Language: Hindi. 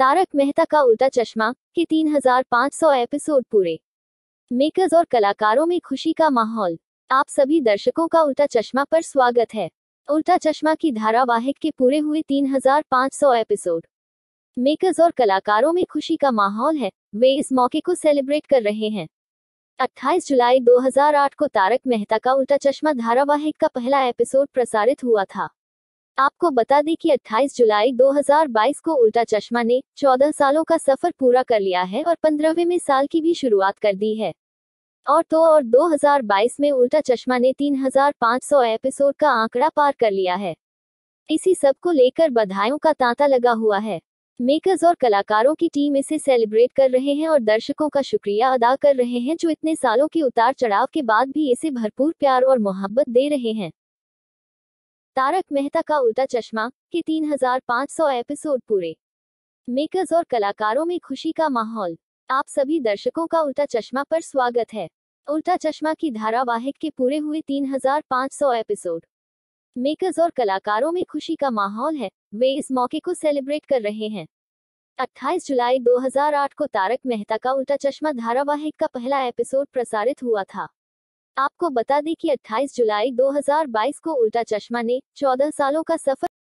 तारक मेहता का उल्टा चश्मा के 3,500 एपिसोड पूरे मेकर्स और कलाकारों में खुशी का माहौल आप सभी दर्शकों का उल्टा चश्मा पर स्वागत है उल्टा चश्मा की धारावाहिक के पूरे हुए 3,500 एपिसोड मेकर्स और कलाकारों में खुशी का माहौल है वे इस मौके को सेलिब्रेट कर रहे हैं 28 जुलाई 2008 को तारक मेहता का उल्टा चश्मा धारावाहिक का पहला एपिसोड प्रसारित हुआ था आपको बता दें कि 28 जुलाई 2022 को उल्टा चश्मा ने 14 सालों का सफर पूरा कर लिया है और पंद्रहवे में साल की भी शुरुआत कर दी है और तो और 2022 में उल्टा चश्मा ने 3,500 एपिसोड का आंकड़ा पार कर लिया है इसी सब को लेकर बधाइयों का तांता लगा हुआ है मेकर्स और कलाकारों की टीम इसे सेलिब्रेट कर रहे हैं और दर्शकों का शुक्रिया अदा कर रहे हैं जो इतने सालों के उतार चढ़ाव के बाद भी इसे भरपूर प्यार और मोहब्बत दे रहे हैं तारक मेहता का उल्टा चश्मा के 3,500 एपिसोड पूरे मेकर्स और कलाकारों में खुशी का माहौल आप सभी दर्शकों का उल्टा चश्मा पर स्वागत है उल्टा चश्मा की धारावाहिक के पूरे हुए 3,500 एपिसोड मेकर्स और कलाकारों में खुशी का माहौल है वे इस मौके को सेलिब्रेट कर रहे हैं 28 जुलाई 2008 को तारक मेहता का उल्टा चश्मा धारावाहिक का पहला एपिसोड प्रसारित हुआ था आपको बता दें कि 28 जुलाई 2022 को उल्टा चश्मा ने 14 सालों का सफर